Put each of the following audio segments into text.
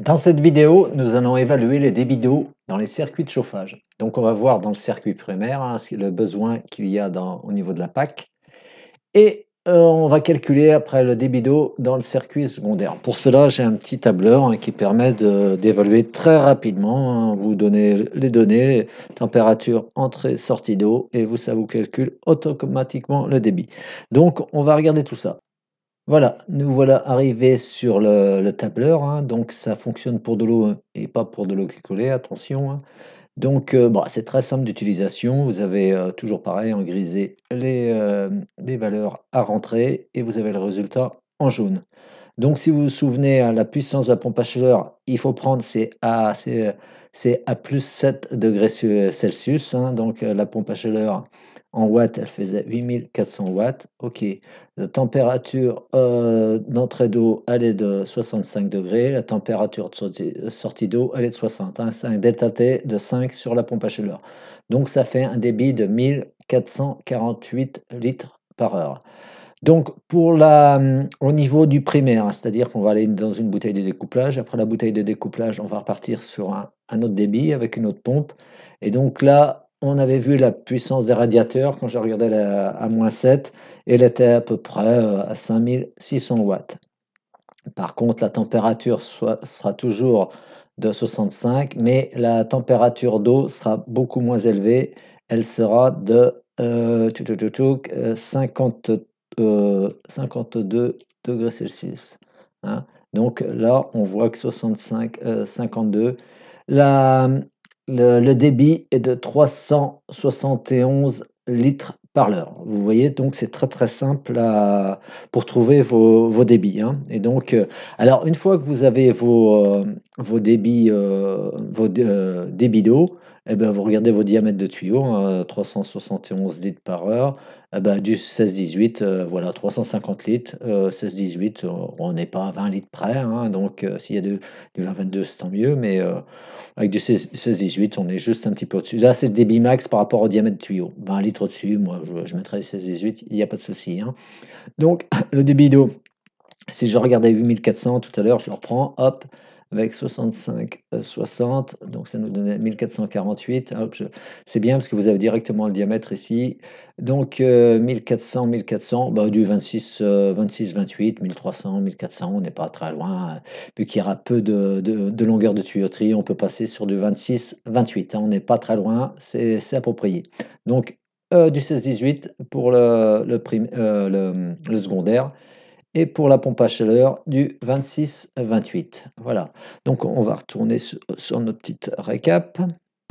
Dans cette vidéo, nous allons évaluer les débits d'eau dans les circuits de chauffage. Donc on va voir dans le circuit primaire hein, le besoin qu'il y a au niveau de la PAC. Et euh, on va calculer après le débit d'eau dans le circuit secondaire. Pour cela, j'ai un petit tableur hein, qui permet d'évaluer très rapidement. Hein, vous donner les données, température entrée, sortie d'eau, et vous, ça vous calcule automatiquement le débit. Donc on va regarder tout ça. Voilà, nous voilà arrivés sur le, tableur. Hein. donc, ça fonctionne pour de l'eau et pas pour de l'eau glycolée attention. Hein. Donc, euh, bah, c'est très simple d'utilisation. Vous avez euh, toujours pareil en hein, grisé euh, les, valeurs à rentrer et vous avez le résultat en jaune. Donc, si vous vous souvenez, la puissance de la pompe à chaleur, il faut prendre c'est à, c'est, à plus 7 degrés Celsius. donc, la pompe à chaleur, en watts, elle faisait 8400 watts. OK. La température euh, d'entrée d'eau, allait de 65 degrés. La température de sortie, d'eau, allait de 60. Hein. C'est un delta T de 5 sur la pompe à chaleur. Donc, ça fait un débit de 1448 litres par heure. Donc, pour la, euh, au niveau du primaire, hein, c'est-à-dire qu'on va aller dans une bouteille de découplage. Après la bouteille de découplage, on va repartir sur un autre débit avec une autre pompe. Et donc là, on avait vu la puissance des radiateurs quand je regardais la, à moins 7, elle était à peu près euh, à 5600 watts. Par contre, la température soit, sera toujours de 65, mais la température d'eau sera beaucoup moins élevée. Elle sera de euh, 50, 52 euh, euh, degrés Celsius. Hein. Donc là, on voit que 65, 52. La, le, débit est de 371 litres par l'heure. Vous voyez, donc c'est très très simple pour trouver vos, débits. Hein. Et donc, euh, alors une fois que vous avez vos, euh, vos débits, euh, vos euh, débits d'eau, eh ben vous regardez vos diamètres de tuyaux, 371 hein, euh, litres par heure, eh ben, du 16-18, voilà, 350 litres, 16-18, on n'est pas à 20 litres près, hein, donc s'il y a de, du 20-22, c'est tant mieux, mais avec du 16-18, on est juste un petit peu au-dessus. Là, c'est le débit max par rapport au diamètre de tuyau. 20 litres au-dessus, moi, je, mettrais mettrais 16-18, il n'y a pas de souci. Hein. Donc, le débit d'eau, si je regardais 8400 tout à l'heure, je le reprends, hop, avec 65, 60, euh, donc ça nous donnait 1448. Ah, c'est bien parce que vous avez directement le diamètre ici. Donc 1400, euh, 1400, bah, du 26, 26, 28, 1300, 1400, on n'est pas très loin. Vu qu'il y aura peu de, longueur de tuyauterie, on peut passer sur du 26, 28. on n'est pas très loin, c'est approprié. Donc euh, du 16, 18 pour le secondaire et pour la pompe à chaleur du 26-28. Voilà, donc on va retourner sur, notre petite récap.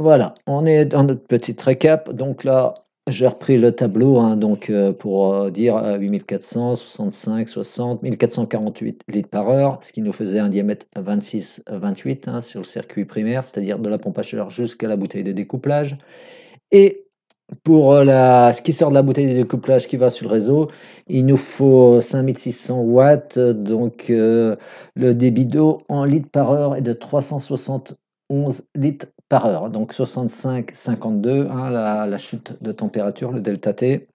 Voilà, on est dans notre petite récap. Donc là, j'ai repris le tableau hein, donc, euh, pour euh, dire 8465, 60, 1448 litres par heure, ce qui nous faisait un diamètre 26-28 hein, sur le circuit primaire, c'est-à-dire de la pompe à chaleur jusqu'à la bouteille de découplage. Et pour euh, la, ce qui sort de la bouteille de découplage qui va sur le réseau, il nous faut 5600 watts. Donc euh, le débit d'eau en litres par heure est de 371 litres par heure. Donc 65,52, 52 hein, la, chute de température, le delta T.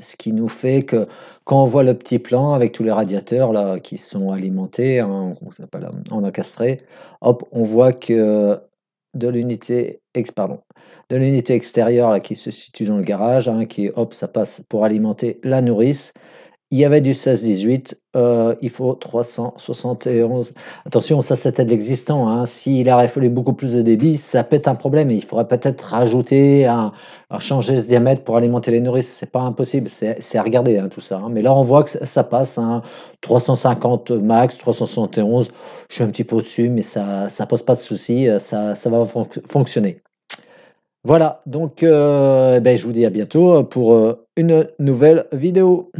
Ce qui nous fait que quand on voit le petit plan avec tous les radiateurs là, qui sont alimentés, hein, on, pas là, en encastré, hop, on voit que de l'unité extérieure qui se situe dans le garage, hein, qui hop, ça passe pour alimenter la nourrice, il y avait du 16-18, euh, il faut 371. Attention, ça c'était de l'existant. Hein. S'il aurait fallu beaucoup plus de débit, ça peut être un problème. Il faudrait peut-être rajouter, changer ce diamètre pour alimenter les nourrices. C'est pas impossible, c'est à regarder hein, tout ça. Hein. Mais là, on voit que ça passe. 350 max, 371. Je suis un petit peu au-dessus, mais ça ne pose pas de souci. Euh, ça, va fonctionner. Voilà, donc euh, eh ben, je vous dis à bientôt pour une nouvelle vidéo.